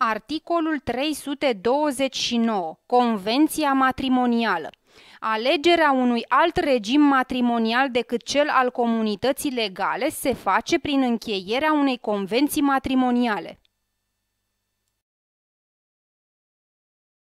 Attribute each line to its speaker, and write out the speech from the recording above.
Speaker 1: Articolul 329. Convenția matrimonială. Alegerea unui alt regim matrimonial decât cel al comunității legale se face prin încheierea unei convenții matrimoniale.